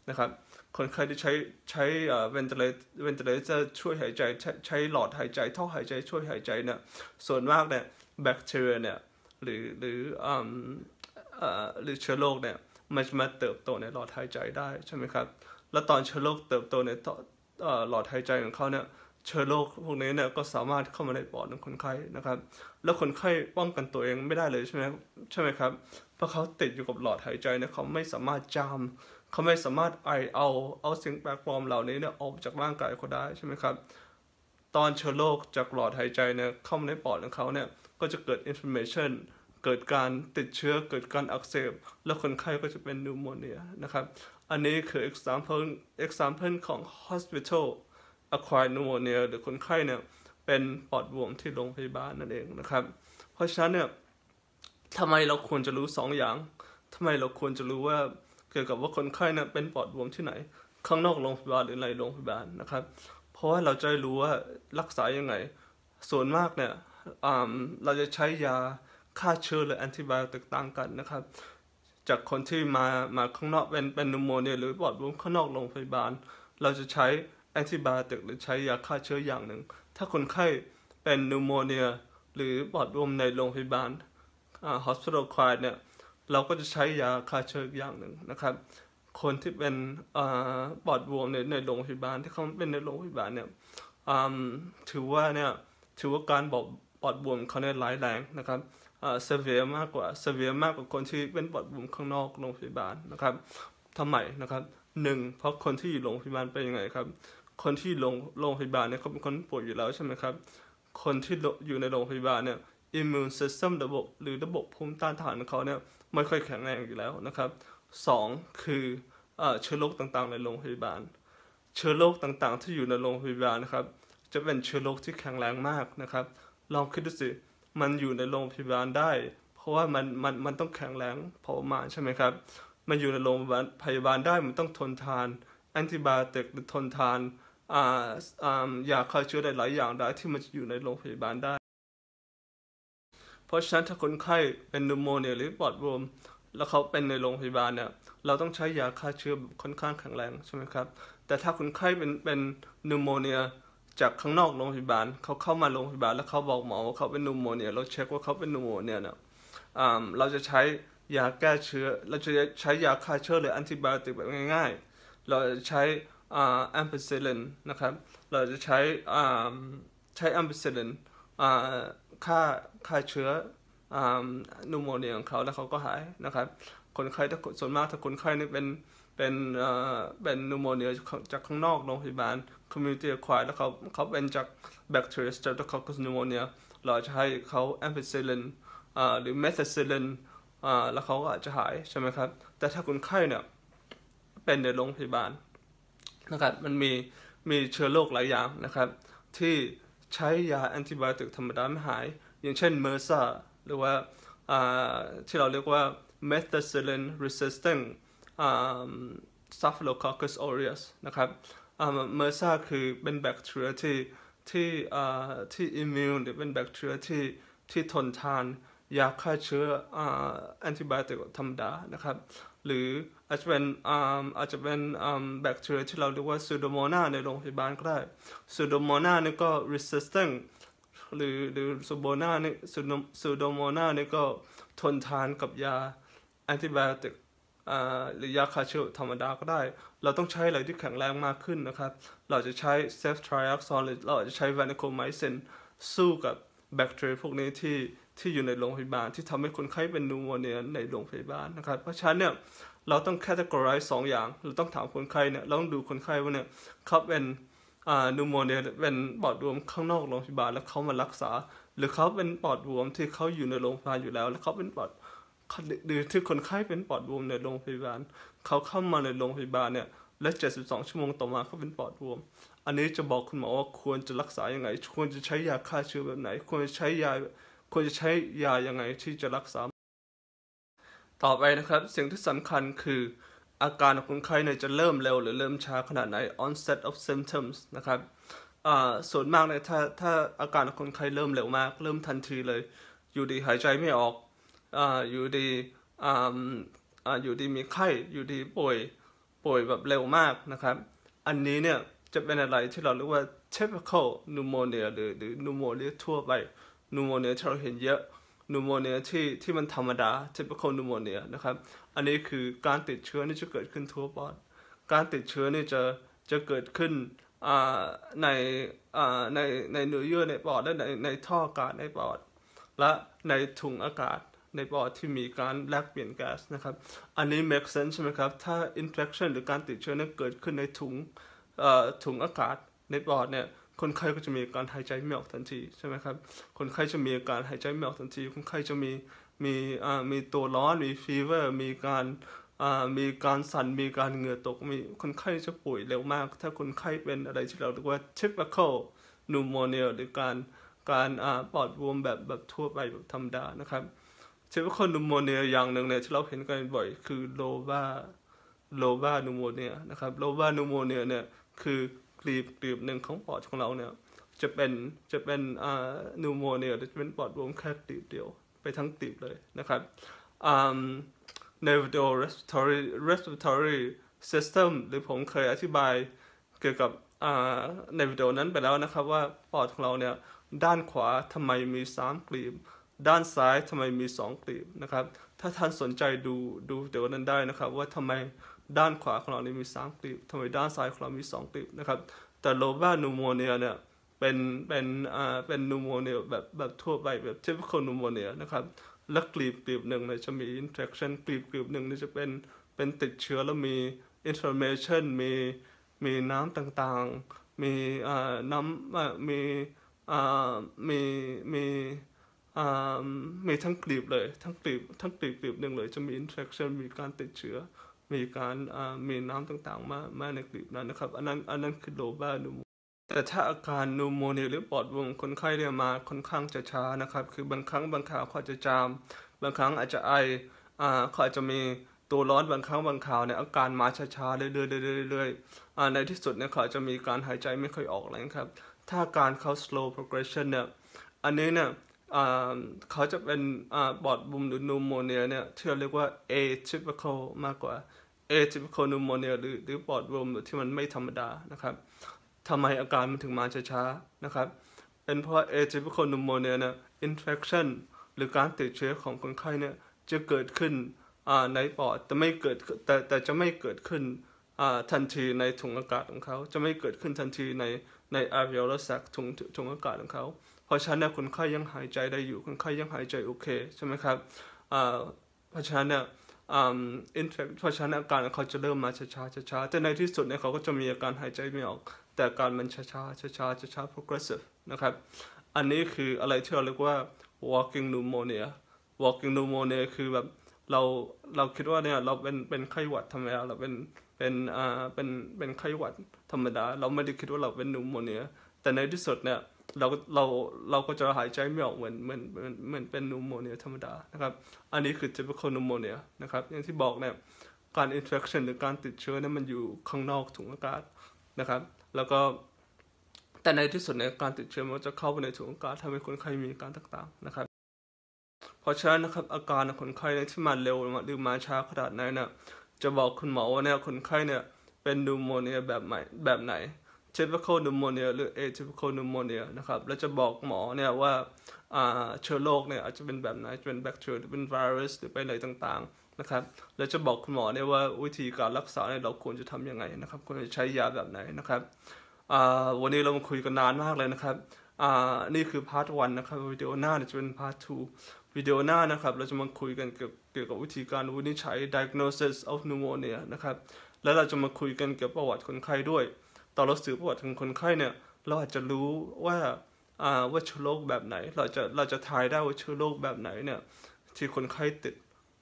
นะครับ คนไข้ที่ใช้ใช้เอ่อ ventilator ventilator ช่วยหายใจใช้ใช้หลอดหายใจ ท่อหายใจช่วยหายใจเนี่ยส่วนมากเนี่ยแบคทีเรียเนี่ย หรือ หรืออ่า หรือเชื้อโรคเนี่ยมันจะมาเติบโตในหลอดหายใจได้ใช่ไหมครับ แล้วตอนเชื้อโรคเติบโตในหลอดหายใจของเขาเนี่ย เชื้อโรคพวกนี้เนี่ยก็สามารถเข้ามาในปอดของคนไข้นะครับ แล้วคนไข้ป้องกันตัวเองไม่ได้เลยใช่ไหมใช่ไหมครับ เพราะเขาติดอยู่กับหลอดหายใจเนี่ยเขาไม่สามารถจามเขาไม่สามารถไอเอาเอาสิ่งแปลกปลอมเหล่านี้เนี่ยออกจากร่างกายเขาได้ใช่ไหมครับ ตอนเชื้อโรคจากหลอดหายใจเนี่ยเข้ามาในปอดของเขาเนี่ย ก็จะเกิดอินฟ a m มชั i o n เกิดการติดเชื้อ เกิดการอักเสบ แล้วคนไข้ก็จะเป็นนวโมเนียนะครับ อันนี้คือ example example ของ hospital acquired pneumonia หรือคนไข้เนี่ยเป็นปอดบวมที่โรงพยาบาลนั่นเองนะครับ เพราะฉะนั้นเนี่ยทำไมเราควรจะรู้2ออย่างทำไมเราควรจะรู้ว่าเกี่ยวกับว่าคนไข้เนี่ยเป็นปอดบวมที่ไหน ข้างนอกโรงพยาบาลหรือในโรงพยาบาลนะครับ เพราะว่าเราจะรู้ว่ารักษายังไง ส่วนมากเนี่ยเราจะใช้ยาฆ่าเชื้อหรือแอนติบอติกต่างกันนะครับ จากคนที่มามาข้างนอกเป็นเป็นนูโมเนีย หรือบอดบวมข้างนอกโรงพยาบาล เราจะใช้แอนติบโอติกหรือใช้ยาฆ่าเชื้ออย่างหนึ่งถ้าคนไข้เป็นนูโมเนีย หรือบอดบวมในโรงพยาบาลอ่า hospital เนี่ย เราก็จะใช้ยาฆ่าเชื้ออย่างหนึ่งนะครับ คนที่เป็นอบอดบวมในในโรงพยาบาลที่เขาเป็นในโรงพยาบาลเนี่ยถือว่าเนี่ยถือว่าการบอดบอดบวมเขาเนี่ยร้ายแรงนะครับเซเวียมากกว่าเซเวียมากกว่าคนที่เป็นปอดบวมข้างนอกโรงพยาบาลนะครับทำไมนะครับหนึ่งเพราะคนที่อยู่โรงพยาบาลเป็นยังไงครับ คนที่ลงโรงพยาบาลเนี่ยเขาเป็นคนป่วยอยู่แล้วใช่ไหมครับคนที่อยู่ในโรงพยาบาลเนี่ยอิมมูนซิสเต็มระบบหรือระบบภูมิต้านทานของเขาเนี่ยไม่ค่อยแข็งแรงอยู่แล้วนะครับสองคือเชื้อโรคต่างๆ ในโรงพยาบาล เชื้อโรคต่างๆ ที่อยู่ในโรงพยาบาลนะครับ จะเป็นเชื้อโรคที่แข็งแรงมากนะครับลองคิดดูสิมันอยู่ในโรงพยาบาลได้ เพราะว่ามันมันมันต้องแข็งแรงพอมาใช่ไหมครับมันอยู่ในโรงพยาบาลได้มันต้องทนทานแอนติบาติกทนทานอ่าอ่ายาฆ่าเชื้อได้หลายอย่างได้ที่มันอยู่ในโรงพยาบาลได้เพราะฉะนั้นถ้าคนไข้เป็นนูโมเนียหรือปอดบวมแล้วเขาเป็นในโรงพยาบาลเนี่ยเราต้องใช้ยาฆ่าเชื้อค่อนข้างแข็งแรงใช่ไหมครับแต่ถ้าคนไข้เป็นเป็นนูโมเนียจากข้างนอกโรงพยาบาลเขาเข้ามาโรงพยาบาลแล้วเขาบอกหมอว่าเขาเป็นนูโมเนียเราเช็คว่าเขาเป็นนูโมเนียเนี่ยเราจะใช้ยาแก้เชื้อเราจะใช้ยาฆ่าเชื้อหรือแอนติบอติกแบบง่ายๆเราจะใช้แอมเปอร์ซิลินนะครับเราจะใช้ใช้แอมเปอร์ซิลินฆ่าฆ่าเชื้อนูโมเนียของเขาแล้วเขาก็หายนะครับคนไข้ถ้าส่วนมากถ้าคนไข้นี่เป็นเป็นเป็นนูโมเนียจากข้างนอกโรงพยาบาล community acquired แล้วเขาเขาเป็นจาก bacteria streptococcus pneumonia เราจะให้เขาแอมพิซิลินหรือเมทซิลินแล้วเขาก็อาจจะหายใช่ไหมครับ แต่ถ้าคนไข้เนี่ย เป็นในโรงพยาบาลนะครับมันมีมีเชื้อโรคหลายอย่างนะครับ ที่ใช้ยาแอนติบาติกธรรมดาไม่หาย อย่างเช่นเมอร์ซาหรือว่าที่เราเรียกว่า methicillin resistant ซัฟโลคอคัสออริอัสนะครับเมอร์ซาคือเป็นแบคทีเรียที่ที่ที่อิมมิวนหรือเป็นแบคทีเรียที่ที่ทนทานยาฆ่าเชื้อแอนติบาติกธรรมดานะครับหรืออาจจะเป็นอาจจะเป็นแบคทีเรียที่เราเรียกว่าซูโดโมนาในโรงพยาบาลก็ได้ซูโดโมนานี่ก็รีสิสติงหรือหรือซูโบนานี่ซูโดโมนานี่ก็ทนทานกับยาแอนติบาติกหรือยาคาเชลธรรมดาก็ได้ เราต้องใช้อะไรที่แข็งแรงมากขึ้นนะครับ เราจะใช้เซฟทริอักซอนหรือเราจะใช้วานิโคไมเซนสู้กับแบคทีเรียพวกนี้ที่ที่อยู่ในโรงพยาบาลที่ทำให้คนไข้เป็นนูโมเนียในโรงพยาบาลนะครับ เพราะฉะนั้นเนี่ยเราต้องแคตตากรายสองอย่างเราต้องถามคนไข้เนี่ยเราต้องดูคนไข้ว่าเนี่ยเขาเป็นนูโมเนียเป็นปอดรวมข้างนอกโรงพยาบาลแล้วเขามารักษา หรือเขาเป็นปอดรวมที่เขาอยู่ในโรงพยาบาลอยู่แล้วแล้วเขาเป็นปอดหรือที่คนไข้เป็นปอดบวมในโรงพยาบาล เขาเข้ามาในโรงพยาบาลเนี่ยและ 72 ชั่วโมงต่อมาเขาเป็นปอดบวม อันนี้จะบอกคุณหมอว่าควรจะรักษายังไง ควรจะใช้ยาฆ่าเชื้อแบบไหนควรจะใช้ยาควรจะใช้ยายังไงที่จะรักษา ต่อไปนะครับสิ่งที่สำคัญคืออาการของคนไข้เนี่ยจะเริ่มเร็วหรือเริ่มช้าขนาดไหน onset of symptoms นะครับส่วนมากเนี่ยถ้าถ้าอาการของคนไข้เริ่มเร็วมาก เริ่มทันทีเลย อยู่ดีหายใจไม่ออกอยู่ดีอยู่ดีมีไข้อยู่ดีป่วยป่วยแบบเร็วมาก นะครับอันนี้เนี่ย จะเป็นอะไรที่เราเรียกว่า typical pneumonia หรือหรือ pneumonia ทั่วไป pneumonia ที่เราเห็นเยอะ pneumonia ที่ที่มันธรรมดา typical pneumonia นะครับอันนี้คือการติดเชื้อนี่จะเกิดขึ้นทั่วปอด การติดเชื้อนี่จะจะเกิดขึ้นในในในเนื้อเยื่อในปอด และในในท่ออากาศในปอด และในถุงอากาศในปอดที่มีการแลกเปลี่ยนแก๊สนะครับ อันนี้ make sense ใช่ไหมครับ ถ้า infection หรือการติดเชื้อเนี่ยเกิดขึ้นในถุงถุงอากาศในปอดเนี่ย คนไข้ก็จะมีการหายใจไม่ออกทันทีใช่ไหมครับ คนไข้จะมีอาการหายใจไม่ออกทันที คนไข้จะมี มีมีตัวร้อน มีฟีเวอร์ มีการมีการสั่น มีการเหงื่อตก มี คนไข้จะป่วยเร็วมาก ถ้าคนไข้เป็นอะไรที่เราเรียกว่า typical pneumonia หรือการ การปอดบวมแบบแบบทั่วไปแบบธรรมดานะครับเช่ว่าคนนูโมเนียอย่างหนึ่งเนี่ยที่เราเห็นกันบ่อย คือโลวาโลวานูโมเนียนะครับโลวานูโมเนียเนี่ยคือกลีบกลีบหนึ่งของปอดของเราเนี่ยจะเป็นจะเป็นอ่านูโมเนีย จะเป็นปอดบวมแค่ตีบเดียวไปทั้งตีบเลยนะครับอ่าเน v i โดเรส p อรี t o r y r e s p i r a t o r หรือผมเคยอธิบายเกี่ยวกับอในวิดีโอนั้นไปแล้วนะครับ ว่าปอดของเราเนี่ยด้านขวาทำไมมีสามกลีบด้านซ้ายทำไมมีสองกลีบนะครับ ถ้าท่านสนใจดูดูเดี๋ยวนั้นได้นะครับ ว่าทำไมด้านขวาของเรานี่มีสามกลีบ ทำไมด้านซ้ายของเรา มีสองกลีบนะครับ แต่โลบ้านูโมเนียเนี่ย เป็นเป็นอ่าเป็นนูโมเนียแบบแบบทั่วไปแบบเชปโคนนูโมเนียนะครับ และกลีบกลีบหนึ่งเนี่ยจะมีอินเฟคชันกลีบกลีบหนึ่งนี่จะเป็นเป็นติดเชื้อแล้วมีอินฟลามเมชันมีมีน้ำต่างๆ มีอ่าน้ำมีอ่ามีมีมีทั้งกลีบเลยทั้งกลีบทั้งกลีบกลีบหนึ่งเลยจะมีอินเฟคชันมีการติดเชื้อ มีการมีน้ำต่างๆ มามา ในกลีบนั้นนะครับอันนั้นอันนั้นคือโลบ้านูโมแต่ถ้าอาการนูโมเนียหรือปอดบวมคนไข้เรียมาค่อนข้างจะช้านะครับคือบางครั้งบางคราวเขาจะจามบางครั้งอาจจะไอเขาอาจจะมีตัวร้อนบางครั้งบางคราวเนี่ยอาการมาช้าๆเรื่อยๆเรื่อยๆ ในที่สุดเนี่ยเขาจะมีการหายใจไม่ค่อยออกเลยครับ ถ้าการเขา slow progression เนี่ยอันนี้เนี่ยเขาจะเป็นบอดบุมหรือนูโมเนียเนี่ยที่เราเรียกว่า atypical มากกว่า atypical pneumonia หรือหรือบอดบุมที่มันไม่ธรรมดานะครับทำไมอาการมันถึงมาช้าๆ นะครับเป็นเพราะ atypical pneumonia เนี่ย infection หรือการติดเชื้อของคนไข้เนี่ยจะเกิดขึ้นในปอดแต่ไม่เกิดแต่แต่จะไม่เกิดขึ้นทันทีในถุงอากาศของเขาจะไม่เกิดขึ้นทันทีในใน alveolar sac ถุงถุงอากาศของเขาพราะฉะนั้นคนไข้ยังหายใจได้อยู่คนไข้ยังหายใจโอเค ใช่ไหมครับเพราะฉะนั้นเนี่ยอินเฟคเพราะฉะนั้นอาการเขาจะเริ่มมาช้าๆช้าๆแต่ในที่สุดเนี่ยเขาก็จะมีอาการหายใจไม่ออกแต่การมันช้าๆช้าๆช้าๆ progressive นะครับ อันนี้คืออะไรที่เราเรียกว่า walking pneumonia walking pneumonia คือแบบเราเราคิดว่าเนี่ยเราเป็นเป็นไข้หวัดธรรมดาเราเป็นเป็นอ่าเป็นเป็นไข้หวัดธรรมดาเราไม่ได้คิดว่าเราเป็นนูโมเนียแต่ในที่สุดเนี่ยเราเราเราก็จะหายใจไม่ออกเหมือนเหมือนเหมือนเป็นนูโมเนียธรรมดานะครับ อันนี้คือ typical pneumonia นะครับ อย่างที่บอกเนี่ยการ infection หรือการติดเชื้อเนี่ยมันอยู่ข้างนอกถุงอากาศนะครับ แล้วก็แต่ในที่สุดในการติดเชื้อมันจะเข้าไปในถุงอากาศทำให้คนไข้มีการต่างๆนะครับเพราะฉะนั้นนะครับ อาการของคนไข้ในที่มาเร็วหรือมาช้าขนาดไหนเนี่ยจะบอกคุณหมอว่าเนี่ยคนไข้เนี่ยเป็นนูโมเนียแบบไหนแบบไหน typical pneumonia หรือ atypical pneumonia นะครับแล้วจะบอกหมอเนี่ยว่าเชื้อโรคเนี่ยอาจจะเป็นแบบไหนจะเป็นแบคทีเรียหรือเป็นไวรัสหรือเป็นอะไรต่างๆนะครับแล้วจะบอกคุณหมอเนี่ยว่าวิธีการรักษาเนี่ยเราควรจะทำยังไงนะครับควรจะใช้ยาแบบไหนนะครับวันนี้เรามาคุยกันนานมากเลยนะครับนี่คือพาร์ทวันนะครับวิดีโอหน้าจะเป็นพาร์ท2วิดีโอหน้านะครับเราจะมาคุยกันเกี่ยวกับวิธีการวินิจฉัย diagnosis of pneumonia นะครับแล้วเราจะมาคุยกันเกี่ยวกับประวัติคนไข้ด้วยตอนเราสืบประวัติของคนไข้เนี่ย เราอาจจะรู้ว่าว่าชื้อโรคแบบไหน เราจะเราจะทายได้ว่าชื้อโรคแบบไหนเนี่ยที่คนไข้ติด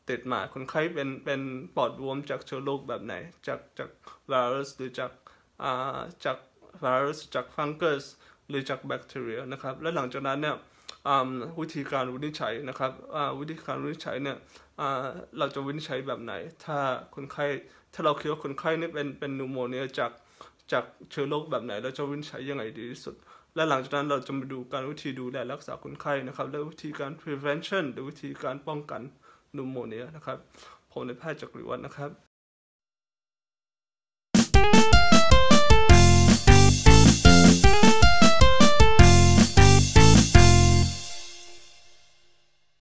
ติดมาคนไข้เป็นเป็นปอดบวมจากเชื้อโรคแบบไหน จากจากไวรัสหรือจากจากไวรัสจากฟังเกัสหรือจากแบคทีเรียนะครับ และหลังจากนั้นเนี่ยวิธีการวินิจฉัยนะครับวิธีการวินิจฉัยเนี่ยเราจะวินิจฉัยแบบไหน ถ้าคนไข้ถ้าเราคิดว่าคนไข้นี่เป็นเป็นนูโมเนียจากจากเชื้อโรคแบบไหนเราจะวินิจฉัยยังไงดีที่สุด และหลังจากนั้นเราจะมาดูการวิธีดูแลรักษาคนไข้นะครับ และวิธีการ prevention หรือวิธีการป้องกันนูโมเนียนะครับ ผมในแพทย์จักรวัฒน์นะครับ